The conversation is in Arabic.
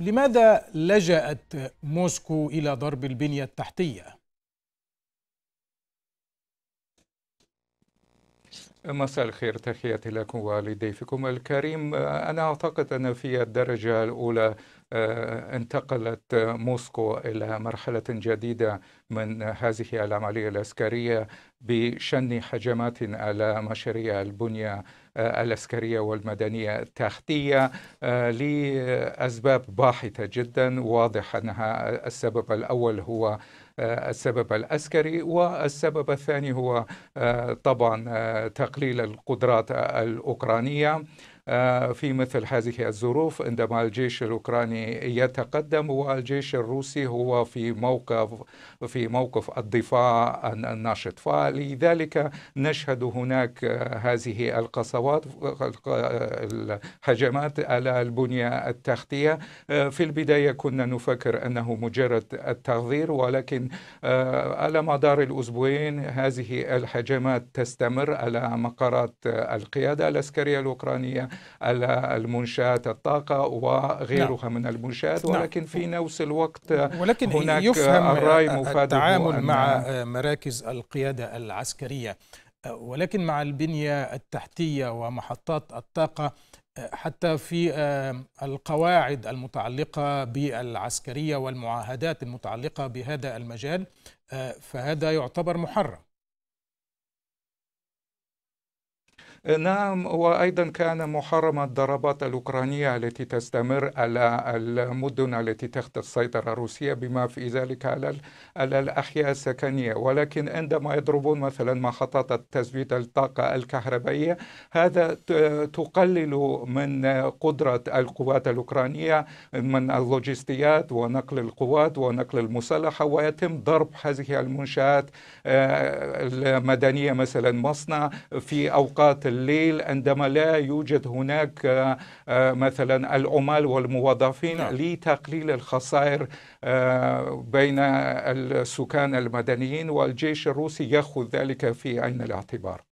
لماذا لجأت موسكو إلى ضرب البنية التحتية؟ مساء الخير تحياتي لكم ولضيفكم الكريم أنا أعتقد أن في الدرجة الأولى آه، انتقلت موسكو إلى مرحلة جديدة من هذه العملية العسكرية بشن هجمات على مشاريع البنية آه، العسكرية والمدنية التحتية آه، لأسباب باحثة جدا واضح أنها السبب الأول هو السبب العسكري والسبب الثاني هو طبعا تقليل القدرات الأوكرانية آه، في مثل هذه الظروف عندما الجيش الأوكراني يتقدم والجيش الروسي هو في موقف في موقف الدفاع النشط فلذلك نشهد هناك هذه القصوات الهجمات على البنية التحتية آه، في البداية كنا نفكر أنه مجرد التغذير ولكن آه، على مدار الأسبوعين هذه الهجمات تستمر على مقرات القيادة العسكرية الأوكرانية المنشآت الطاقة وغيرها نعم. من المنشآت نعم. ولكن نعم. في نفس الوقت ولكن هناك يفهم التعامل مع آه، مراكز القيادة العسكرية آه، ولكن مع البنية التحتية ومحطات الطاقة آه، حتى في القواعد المتعلقة بالعسكرية والمعاهدات المتعلقة بهذا المجال فهذا يعتبر محرم نعم وأيضا كان محرم الضربات الأوكرانية التي تستمر على المدن التي تحت السيطرة الروسية بما في ذلك على على الأحياء السكنية ولكن عندما يضربون مثلا محطات تزويد الطاقة الكهربائية هذا تقلل من قدرة القوات الأوكرانية من اللوجستيات ونقل القوات ونقل المسلحة ويتم ضرب هذه المنشآت آه، المدنية مثلا مصنع في أوقات الليل عندما لا يوجد هناك آه، آه، مثلا العمال والموظفين نعم. لتقليل الخسائر آه، بين السكان المدنيين والجيش الروسي ياخذ ذلك في عين الاعتبار